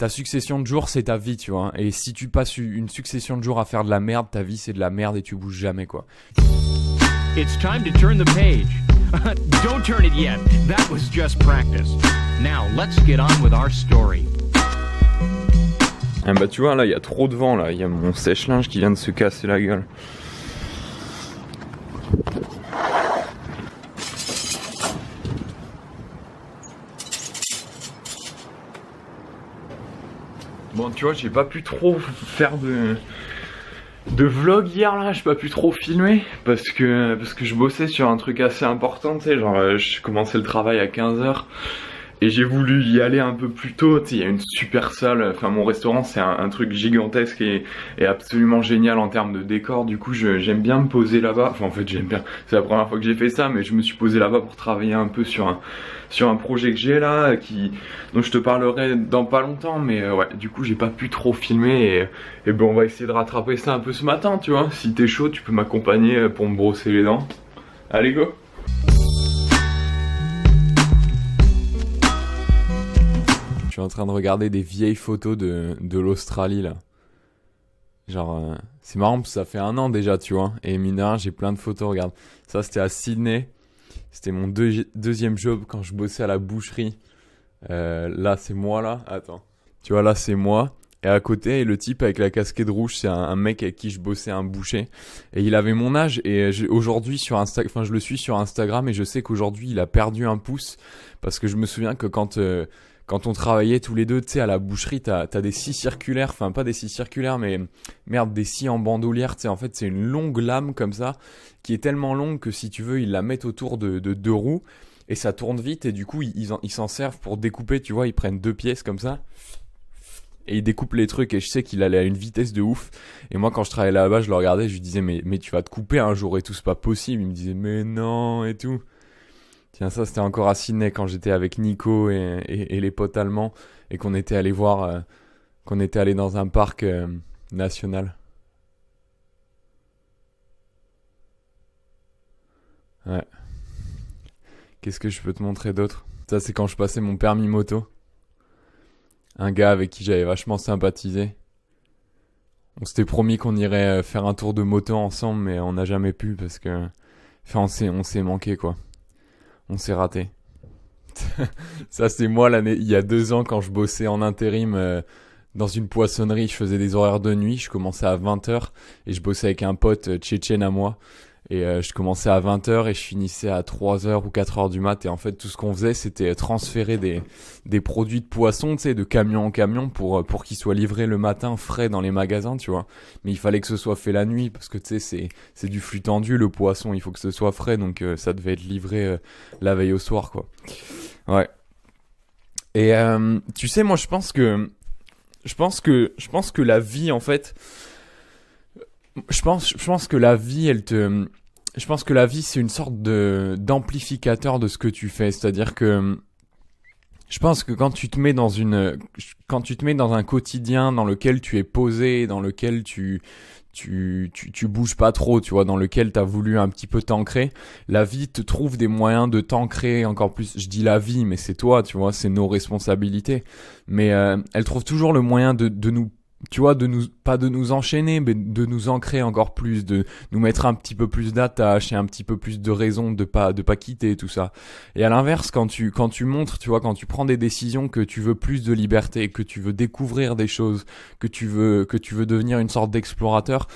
ta succession de jours, c'est ta vie, tu vois. Et si tu passes une succession de jours à faire de la merde, ta vie, c'est de la merde et tu bouges jamais, quoi. It's time page. bah tu vois là il y a trop de vent là, il y a mon sèche-linge qui vient de se casser la gueule. Bon, tu vois, j'ai pas pu trop faire de, de vlog hier là, j'ai pas pu trop filmer parce que, parce que je bossais sur un truc assez important, tu sais, genre euh, je commençais le travail à 15h et j'ai voulu y aller un peu plus tôt. Il y a une super salle, enfin mon restaurant c'est un, truc gigantesque et, absolument génial en termes de décor. Du coup j'aime bien me poser là-bas. Enfin en fait j'aime bien, c'est la première fois que j'ai fait ça, mais je me suis posé là-bas pour travailler un peu sur un, sur un projet que j'ai là, qui, dont je te parlerai dans pas longtemps. Mais euh, ouais, du coup j'ai pas pu trop filmer et, et ben on va essayer de rattraper ça un peu ce matin, tu vois. Si t'es chaud tu peux m'accompagner euh, pour me brosser les dents. Allez go en train de regarder des vieilles photos de, l'Australie là. Genre, euh, c'est marrant parce que ça fait un an déjà, tu vois. Et Mina, j'ai plein de photos, regarde. Ça, c'était à Sydney. C'était mon deuxième job quand je bossais à la boucherie. Euh, là, c'est moi, là. Attends. Tu vois, là, c'est moi. Et à côté, le type avec la casquette rouge, c'est un, mec avec qui je bossais un boucher. Et il avait mon âge. Et aujourd'hui, sur Insta, enfin, je le suis sur Instagram et je sais qu'aujourd'hui, il a perdu un pouce. Parce que je me souviens que quand, euh, quand on travaillait tous les deux, tu sais, à la boucherie, t'as as des scies circulaires, enfin pas des scies circulaires, mais merde, des scies en bandoulière, tu sais, en fait c'est une longue lame comme ça, qui est tellement longue que si tu veux, ils la mettent autour de, deux roues, et ça tourne vite, et du coup, ils s'en servent pour découper, tu vois, ils prennent deux pièces comme ça, et ils découpent les trucs et je sais qu'il allait à une vitesse de ouf. Et moi quand je travaillais là-bas, je le regardais, je lui disais mais mais tu vas te couper un jour et tout, c'est pas possible. Il me disait mais non et tout. Tiens, ça, c'était encore à Sydney quand j'étais avec Nico et, les potes allemands et qu'on était allé voir, euh, qu'on était allé dans un parc euh, national. Ouais. Qu'est-ce que je peux te montrer d'autre Ça, c'est quand je passais mon permis moto. Un gars avec qui j'avais vachement sympathisé. On s'était promis qu'on irait euh, faire un tour de moto ensemble, mais on n'a jamais pu parce que. Enfin, on s'est manqué quoi on s'est raté. ça, c'est moi l'année, il y a deux ans quand je bossais en intérim euh, dans une poissonnerie, je faisais des horaires de nuit, je commençais à 20h et je bossais avec un pote euh, tchétchène à moi et euh, je commençais à 20h et je finissais à 3h ou 4h du mat. Et en fait, tout ce qu'on faisait, c'était transférer des, des produits de poisson, tu sais, de camion en camion pour, euh, pour qu'ils soient livrés le matin frais dans les magasins, tu vois. Mais il fallait que ce soit fait la nuit parce que, tu sais, c'est, c'est du flux tendu, le poisson, il faut que ce soit frais. Donc euh, ça devait être livré la veille au soir, quoi. Ouais. Et tu sais, moi, je pense que... Je pense que, je pense que la vie, en fait, je pense, je pense que la vie, elle te, je pense que la vie, c'est une sorte de d'amplificateur de ce que tu fais. C'est-à-dire que je pense que quand tu te mets dans une, quand tu te mets dans un quotidien dans lequel tu es posé, dans lequel tu tu, tu, bouges pas trop, tu vois, dans lequel t'as voulu un petit peu t'ancrer. La vie te trouve des moyens de t'ancrer encore plus. Je dis la vie, mais c'est toi, tu vois, c'est nos responsabilités. Mais euh, elle trouve toujours le moyen de, de nous tu vois, de nous, pas de nous enchaîner, mais de nous ancrer encore plus, de nous mettre un petit peu plus d'attache et un petit peu plus de raison de pas, de pas quitter tout ça. Et à l'inverse, quand tu, quand tu montres, tu vois, quand tu prends des décisions que tu veux plus de liberté, que tu veux découvrir des choses, que tu veux, que tu veux devenir une sorte d'explorateur,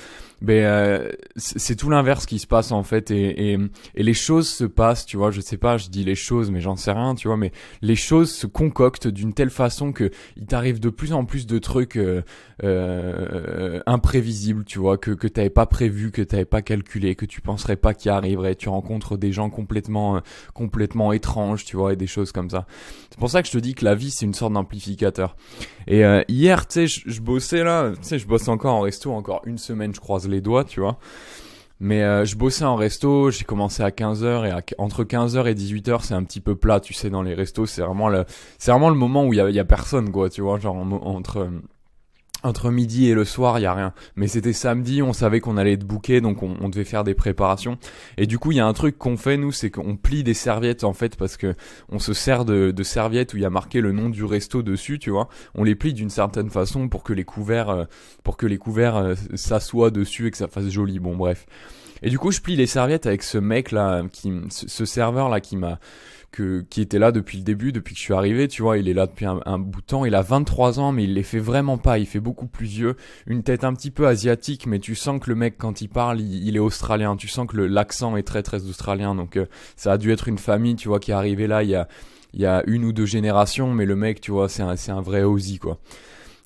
ben euh, c'est tout l'inverse qui se passe en fait et, et, et, les choses se passent tu vois je sais pas je dis les choses mais j'en sais rien tu vois mais les choses se concoctent d'une telle façon que il t'arrive de plus en plus de trucs euh, euh imprévisibles tu vois que que t'avais pas prévu que t'avais pas calculé que tu penserais pas qu'il arriverait tu rencontres des gens complètement euh, complètement étranges tu vois et des choses comme ça c'est pour ça que je te dis que la vie c'est une sorte d'amplificateur et euh, hier tu sais je bossais là tu sais je bosse encore en resto encore une semaine je croise les doigts, tu vois. Mais euh, je bossais en resto, j'ai commencé à 15h et entre 15h et 18h, c'est un petit peu plat, tu sais, dans les restos, c'est vraiment le, vraiment le moment où il y a, personne, quoi, tu vois, genre entre, euh, entre midi et le soir, il y a rien. Mais c'était samedi, on savait qu'on allait être bouqué, donc on, devait faire des préparations. Et du coup, il y a un truc qu'on fait nous, c'est qu'on plie des serviettes en fait parce que on se sert de, serviettes où il y a marqué le nom du resto dessus, tu vois. On les plie d'une certaine façon pour que les couverts, euh, pour que les couverts euh, s'assoient dessus et que ça fasse joli. Bon, bref. Et du coup, je plie les serviettes avec ce mec là, qui, ce serveur là qui m'a, que, qui était là depuis le début, depuis que je suis arrivé, tu vois, il est là depuis un, bout de temps, il a 23 ans, mais il les fait vraiment pas, il fait beaucoup plus vieux, une tête un petit peu asiatique, mais tu sens que le mec, quand il parle, il, est australien, tu sens que l'accent est très très australien, donc euh, ça a dû être une famille, tu vois, qui est arrivée là il y a, il y a une ou deux générations, mais le mec, tu vois, c'est un, un vrai Aussie, quoi.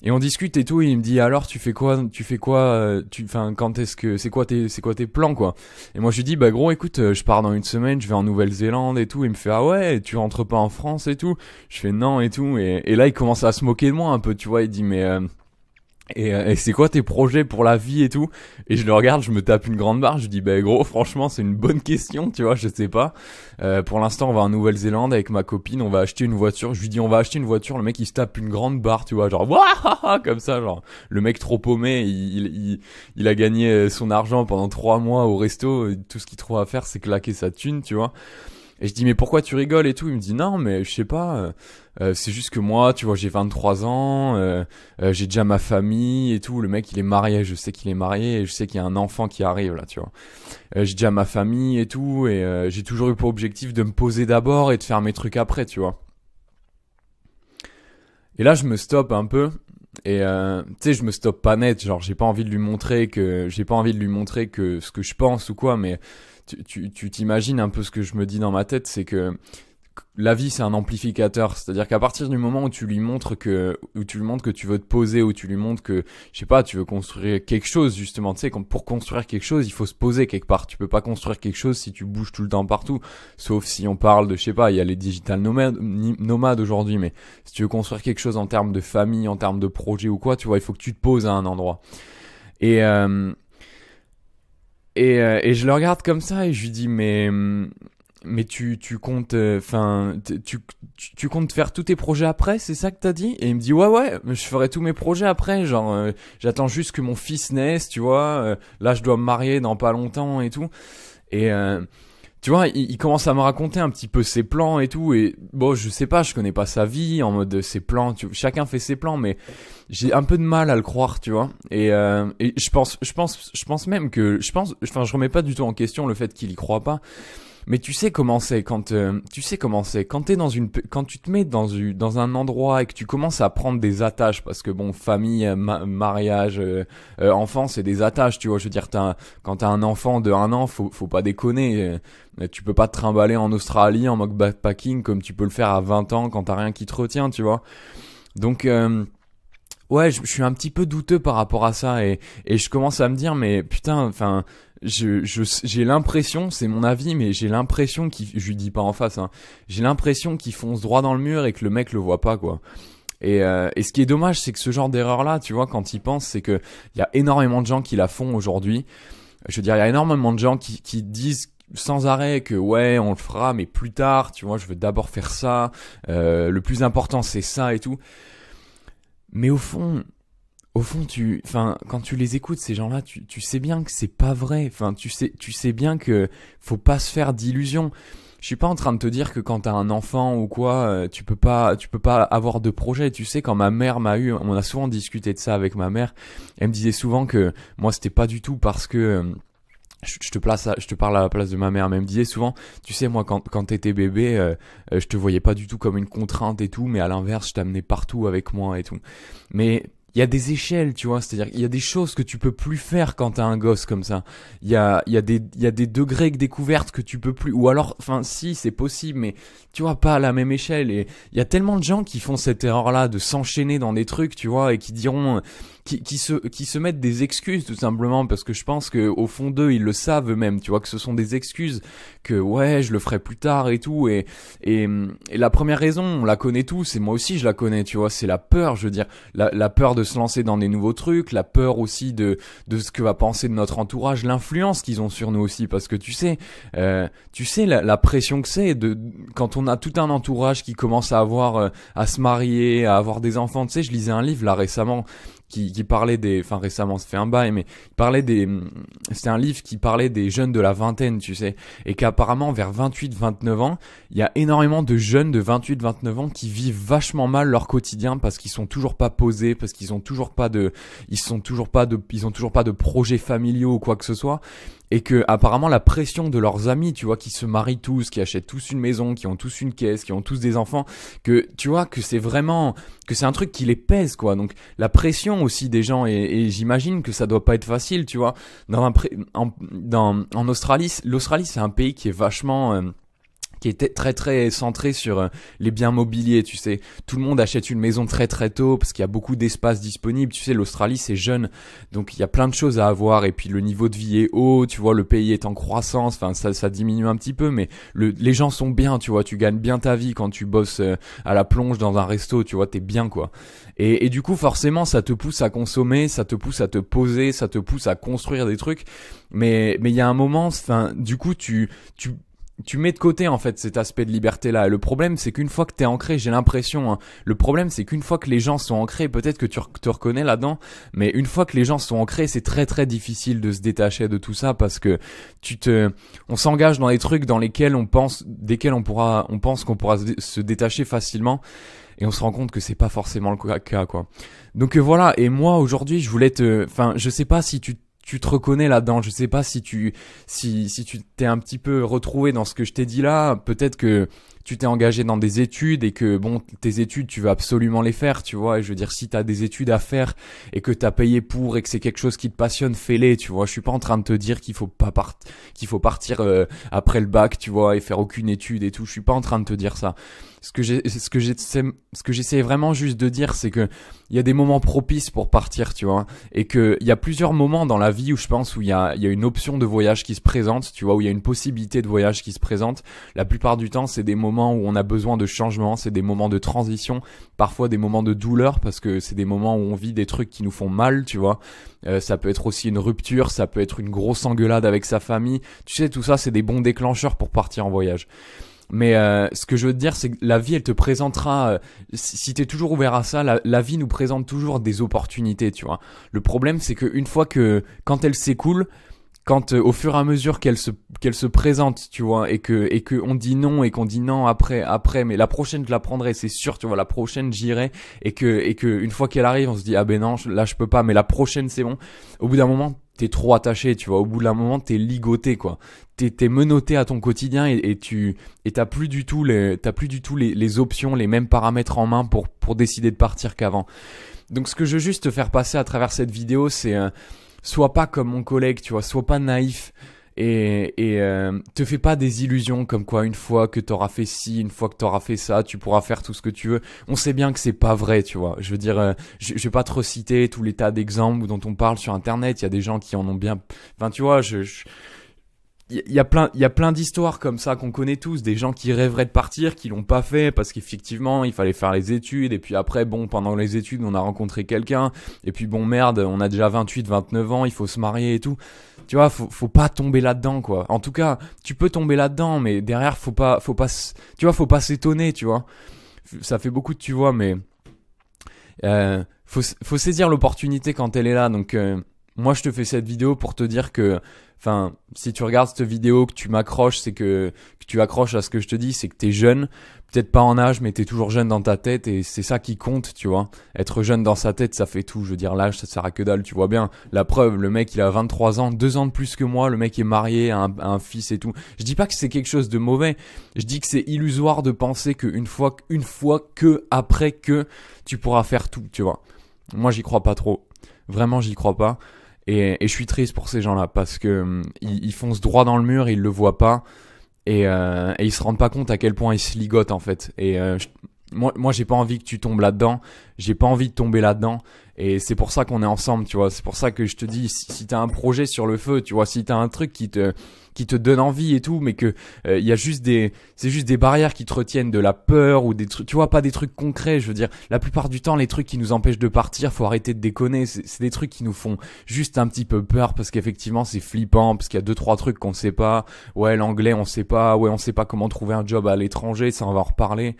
Et on discute et tout, et il me dit alors tu fais quoi, tu fais quoi, euh, tu, enfin quand est-ce que, c'est quoi tes, c'est quoi tes plans quoi Et moi je lui dis bah gros écoute, euh, je pars dans une semaine, je vais en Nouvelle-Zélande et tout. il me fait ah ouais, tu rentres pas en France et tout. Je fais non et tout, et, et là il commence à se moquer de moi un peu, tu vois. Il dit mais euh, et, euh, et c'est quoi tes projets pour la vie et tout Et je le regarde, je me tape une grande barre, je dis ben gros, franchement c'est une bonne question, tu vois, je sais pas. Euh, pour l'instant on va en Nouvelle-Zélande avec ma copine, on va acheter une voiture. Je lui dis on va acheter une voiture, le mec il se tape une grande barre, tu vois, genre comme ça, genre le mec trop paumé, il, il, il, a gagné euh, son argent pendant trois mois au resto, tout ce qu'il trouve à faire c'est claquer sa thune, tu vois. Et je dis mais pourquoi tu rigoles et tout Il me dit non mais je sais pas, euh, euh, c'est juste que moi tu vois j'ai 23 ans, euh, j'ai déjà ma famille et tout. Le mec il est marié, je sais qu'il est marié et je sais qu'il y a un enfant qui arrive là tu vois. j'ai déjà ma famille et tout et j'ai toujours eu pour objectif de me poser d'abord et de faire mes trucs après tu vois. Et là je me stoppe un peu et tu sais je me stoppe pas net genre j'ai pas envie de lui montrer que j'ai pas envie de lui montrer que ce que je pense ou quoi mais tu t'imagines un peu ce que je me dis dans ma tête, c'est que la vie c'est un amplificateur, c'est-à-dire qu'à partir du moment où tu lui montres que où tu lui montres que tu veux te poser, où tu lui montres que je sais pas, tu veux construire quelque chose justement, tu sais pour construire quelque chose, il faut se poser quelque part. Tu peux pas construire quelque chose si tu bouges tout le temps partout, sauf si on parle de je sais pas, il y a les digital nomades, nomades aujourd'hui mais si tu veux construire quelque chose en termes de famille, en termes de projet ou quoi, tu vois, il faut que tu te poses à un endroit. Et euh, euh, et, je le regarde comme ça et je lui dis mais mm, mais tu, tu comptes euh, enfin tu, tu, comptes faire tous tes projets après c'est ça que t'as dit et il me dit ouais ouais je ferai tous mes projets après genre euh, j'attends juste que mon fils naisse tu vois là je dois me marier dans pas longtemps et tout et tu vois, il, commence à me raconter un petit peu ses plans et tout. Et bon, je sais pas, je connais pas sa vie en mode euh, ses plans. chacun fait ses plans, mais j'ai un peu de mal à le croire, tu vois. Et, euh, et je pense, je pense, je pense même que je pense, enfin, je remets pas du tout en question le fait qu'il y croit pas. Mais tu sais comment c'est quand euh, tu sais comment c'est quand es dans une quand tu te mets dans une, dans un endroit et que tu commences à prendre des attaches parce que bon famille euh, mariage euh, euh, enfant c'est des attaches tu vois je veux dire quand t'as un enfant de un an faut faut pas déconner tu peux pas te trimballer en Australie en mode backpacking comme tu peux le faire à 20 ans quand t'as rien qui te retient tu vois donc ouais, je, suis un petit peu douteux par rapport à ça et, et je commence à me dire, mais putain, enfin, je, je, j'ai l'impression, c'est mon avis, mais j'ai l'impression qu'il, je lui dis pas en face, hein, j'ai l'impression qu'il fonce droit dans le mur et que le mec le voit pas, quoi. Et, euh, et ce qui est dommage, c'est que ce genre d'erreur-là, tu vois, quand il pense, c'est que il y a énormément de gens qui la font aujourd'hui. Je veux dire, il y a énormément de gens qui, qui disent sans arrêt que ouais on le fera mais plus tard tu vois je veux d'abord faire ça euh, le plus important c'est ça et tout mais au fond, au fond, tu, enfin, quand tu les écoutes ces gens-là, tu, tu sais bien que c'est pas vrai. Enfin, tu sais, tu sais bien que faut pas se faire d'illusions. Je suis pas en train de te dire que quand t'as un enfant ou quoi, euh, tu peux pas, tu peux pas avoir de projet. Tu sais, quand ma mère m'a eu, on a souvent discuté de ça avec ma mère. Elle me disait souvent que moi, c'était pas du tout parce que euh, je, te place à, je te parle à la place de ma mère, mais elle me disait souvent, tu sais, moi, quand, quand t'étais bébé, euh, euh, je te voyais pas du tout comme une contrainte et tout, mais à l'inverse, je t'amenais partout avec moi et tout. Mais il y a des échelles, tu vois, c'est-à-dire il y a des choses que tu peux plus faire quand t'as un gosse comme ça. Il y a, y, a des, y a des degrés de découverte que tu peux plus, ou alors, enfin si, c'est possible, mais tu vois, pas à la même échelle. Et il y a tellement de gens qui font cette erreur-là de s'enchaîner dans des trucs, tu vois, et qui diront... Qui, qui, se, qui se mettent des excuses tout simplement parce que je pense que au fond d'eux ils le savent eux-mêmes tu vois que ce sont des excuses que ouais je le ferai plus tard et tout et, et, la première raison on la connaît tous et moi aussi je la connais tu vois c'est la peur je veux dire la, la peur de se lancer dans des nouveaux trucs, la peur aussi de, de ce que va penser de notre entourage, l'influence qu'ils ont sur nous aussi, parce que tu sais, euh, tu sais la, pression que c'est de quand on a tout un entourage qui commence à avoir, euh, à se marier, à avoir des enfants. Tu sais, je lisais un livre là récemment qui, qui, parlait des, enfin récemment, se fait un bail, mais il parlait des, c'était un livre qui parlait des jeunes de la vingtaine, tu sais, et qu'apparemment vers 28-29 ans, il y a énormément de jeunes de 28-29 ans qui vivent vachement mal leur quotidien parce qu'ils sont toujours pas posés, parce qu'ils ils ont toujours pas de, ils sont toujours pas de, ils ont toujours pas de projets familiaux ou quoi que ce soit et que apparemment la pression de leurs amis, tu vois, qui se marient tous, qui achètent tous une maison, qui ont tous une caisse, qui ont tous des enfants, que tu vois que c'est vraiment que c'est un truc qui les pèse quoi. Donc la pression aussi des gens et, j'imagine que ça doit pas être facile, tu vois. Dans en, Australie, l'Australie c'est un pays qui est vachement euh, qui était très très centré sur euh, les biens mobiliers, tu sais. Tout le monde achète une maison très très tôt parce qu'il y a beaucoup d'espace disponible, tu sais, l'Australie c'est jeune, donc il y a plein de choses à avoir et puis le niveau de vie est haut, tu vois, le pays est en croissance, enfin ça, ça diminue un petit peu, mais les gens sont bien, tu vois, tu gagnes bien ta vie quand tu bosses euh, à la plonge dans un resto, tu vois, t'es bien quoi. Et, du coup forcément ça te pousse à consommer, ça te pousse à te poser, ça te pousse à construire des trucs, mais mais il y a un moment, enfin du coup tu tu tu mets de côté en fait cet aspect de liberté là. le problème c'est qu'une fois que t'es ancré, j'ai l'impression, hein, le problème c'est qu'une fois que les gens sont ancrés, peut-être que tu te reconnais là-dedans, mais une fois que les gens sont ancrés, c'est très très difficile de se détacher de tout ça parce que tu te, on s'engage dans des trucs dans lesquels on pense, desquels on pourra, on pense qu'on pourra se détacher facilement et on se rend compte que c'est pas forcément le cas quoi. Donc euh, voilà et moi aujourd'hui je voulais te enfin je sais pas si tu tu te reconnais là-dedans. Je sais pas si tu si si tu t'es un petit peu retrouvé dans ce que je t'ai dit là. Peut-être que tu t'es engagé dans des études et que bon tes études tu veux absolument les faire tu vois et je veux dire si t'as des études à faire et que t'as payé pour et que c'est quelque chose qui te passionne fais-les tu vois je suis pas en train de te dire qu'il faut pas qu'il faut partir euh, après le bac tu vois et faire aucune étude et tout je suis pas en train de te dire ça ce que j'ai ce que j'essaie ce que j'essaie vraiment juste de dire c'est que il y a des moments propices pour partir tu vois et que il y a plusieurs moments dans la vie où je pense où il y a il y a une option de voyage qui se présente tu vois où il y a une possibilité de voyage qui se présente la plupart du temps c'est des moments où on a besoin de changement, c'est des moments de transition, parfois des moments de douleur parce que c'est des moments où on vit des trucs qui nous font mal, tu vois. Euh, ça peut être aussi une rupture, ça peut être une grosse engueulade avec sa famille. Tu sais, tout ça, c'est des bons déclencheurs pour partir en voyage. Mais euh, ce que je veux te dire, c'est que la vie, elle te présentera, euh, si, tu es toujours ouvert à ça, la, la, vie nous présente toujours des opportunités, tu vois. Le problème, c'est qu'une fois que, quand elle s'écoule, quand euh, au fur et à mesure qu'elle se qu'elle se présente, tu vois, et que et que on dit non et qu'on dit non après après, mais la prochaine je la prendrai, c'est sûr, tu vois, la prochaine j'irai et que et que une fois qu'elle arrive, on se dit ah ben non, là je peux pas, mais la prochaine c'est bon. Au bout d'un moment, t'es trop attaché, tu vois. Au bout d'un moment, t'es ligoté, quoi. T'es, t'es menotté à ton quotidien et, tu et t'as plus du tout les t'as plus du tout les, options, les mêmes paramètres en main pour pour décider de partir qu'avant. Donc ce que je veux juste te faire passer à travers cette vidéo, c'est euh, sois pas comme mon collègue, tu vois, sois pas naïf et, et euh, te fais pas des illusions comme quoi une fois que t'auras fait ci, une fois que t'auras fait ça, tu pourras faire tout ce que tu veux. On sait bien que c'est pas vrai, tu vois. Je veux dire, euh, je, vais pas te reciter tous les tas d'exemples dont on parle sur Internet. Il y a des gens qui en ont bien. Enfin, tu vois, je il y a plein, il y a plein d'histoires comme ça qu'on connaît tous, des gens qui rêveraient de partir, qui l'ont pas fait parce qu'effectivement il fallait faire les études et puis après bon pendant les études on a rencontré quelqu'un et puis bon merde on a déjà 28, 29 ans, il faut se marier et tout. Tu vois, faut, faut pas tomber là-dedans quoi. En tout cas, tu peux tomber là-dedans, mais derrière faut pas, faut pas, tu vois, faut pas s'étonner, tu vois. Ça fait beaucoup de tu vois, mais euh, faut, faut saisir l'opportunité quand elle est là. Donc euh, moi je te fais cette vidéo pour te dire que enfin, si tu regardes cette vidéo, que tu m'accroches, c'est que, tu accroches à ce que je te dis, c'est que t'es jeune, peut-être pas en âge, mais t'es toujours jeune dans ta tête et c'est ça qui compte, tu vois. Être jeune dans sa tête, ça fait tout. Je veux dire, l'âge, ça sert à que dalle, tu vois bien. La preuve, le mec, il a 23 ans, 2 ans de plus que moi, le mec est marié, a un, fils et tout. Je dis pas que c'est quelque chose de mauvais. Je dis que c'est illusoire de penser qu'une fois, une fois que, après que, tu pourras faire tout, tu vois. Moi, j'y crois pas trop. Vraiment, j'y crois pas. Et, je suis triste pour ces gens-là parce que hum, ils, foncent droit dans le mur, ils le voient pas et, euh, ils se rendent pas compte à quel point ils se ligotent en fait. Et euh, je, moi, j'ai pas envie que tu tombes là-dedans, j'ai pas envie de tomber là-dedans. Et c'est pour ça qu'on est ensemble, tu vois. C'est pour ça que je te dis, si, si t'as un projet sur le feu, tu vois, si t'as un truc qui te, qui te donne envie et tout, mais que il euh, y a juste des, c'est juste des barrières qui te retiennent de la peur ou des trucs, tu vois, pas des trucs concrets. Je veux dire, la plupart du temps, les trucs qui nous empêchent de partir, faut arrêter de déconner. C'est des trucs qui nous font juste un petit peu peur parce qu'effectivement, c'est flippant parce qu'il y a deux trois trucs qu'on ne sait pas. Ouais, l'anglais, on sait pas. Ouais, on sait pas comment trouver un job à l'étranger. Ça, on va en reparler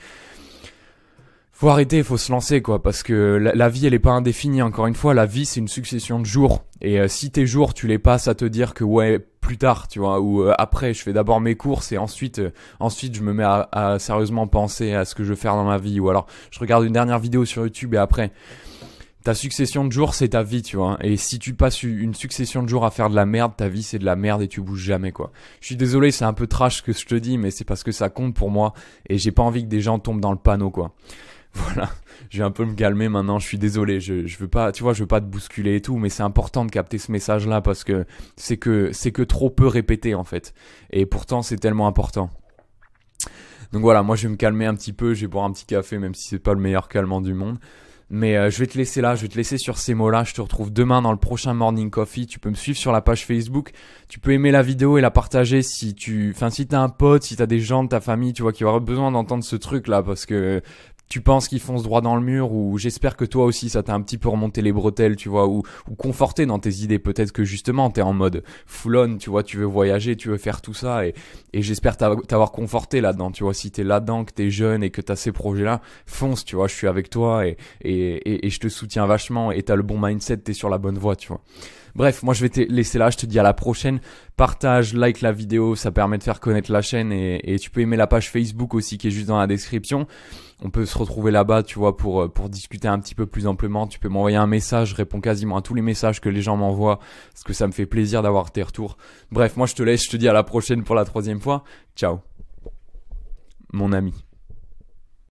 faut arrêter, faut se lancer quoi, parce que la, vie elle est pas indéfinie. Encore une fois, la vie c'est une succession de jours. Et euh, si tes jours tu les passes à te dire que ouais plus tard, tu vois, ou euh, après je fais d'abord mes courses et ensuite euh, ensuite je me mets à, sérieusement penser à ce que je veux faire dans ma vie, ou alors je regarde une dernière vidéo sur YouTube et après. Ta succession de jours, c'est ta vie, tu vois. et si tu passes une succession de jours à faire de la merde, ta vie c'est de la merde et tu bouges jamais, quoi. Je suis désolé, c'est un peu trash ce que je te dis, mais c'est parce que ça compte pour moi et j'ai pas envie que des gens tombent dans le panneau, quoi. voilà, je vais un peu me calmer maintenant, je suis désolé, je, veux pas, tu vois, je veux pas te bousculer et tout, mais c'est important de capter ce message-là parce que c'est que, c'est que trop peu répété en fait. Et pourtant, c'est tellement important. Donc voilà, moi je vais me calmer un petit peu, je vais boire un petit café, même si c'est pas le meilleur calmant du monde. Mais euh, je vais te laisser là, je vais te laisser sur ces mots-là. Je te retrouve demain dans le prochain Morning Coffee. Tu peux me suivre sur la page Facebook. Tu peux aimer la vidéo et la partager si tu, enfin si t'as un pote, si t'as des gens de ta famille, tu vois, qui auraient besoin d'entendre ce truc-là parce que tu penses qu'ils foncent droit dans le mur ou j'espère que toi aussi ça t'a un petit peu remonté les bretelles, tu vois, ou, ou conforté dans tes idées. Peut-être que justement t'es en mode full on, tu vois, tu veux voyager, tu veux faire tout ça et, et j'espère t'avoir conforté là-dedans, tu vois. Si t'es là-dedans, que t'es jeune et que t'as ces projets-là, fonce, tu vois, je suis avec toi et, et, je te soutiens vachement et t'as le bon mindset, t'es sur la bonne voie, tu vois. Bref, moi je vais te laisser là, je te dis à la prochaine. Partage, like la vidéo, ça permet de faire connaître la chaîne et, tu peux aimer la page Facebook aussi qui est juste dans la description. On peut se retrouver là-bas, tu vois, pour, euh, pour discuter un petit peu plus amplement. Tu peux m'envoyer un message, je réponds quasiment à tous les messages que les gens m'envoient, parce que ça me fait plaisir d'avoir tes retours. Bref, moi je te laisse, je te dis à la prochaine pour la troisième fois. Ciao. Mon ami.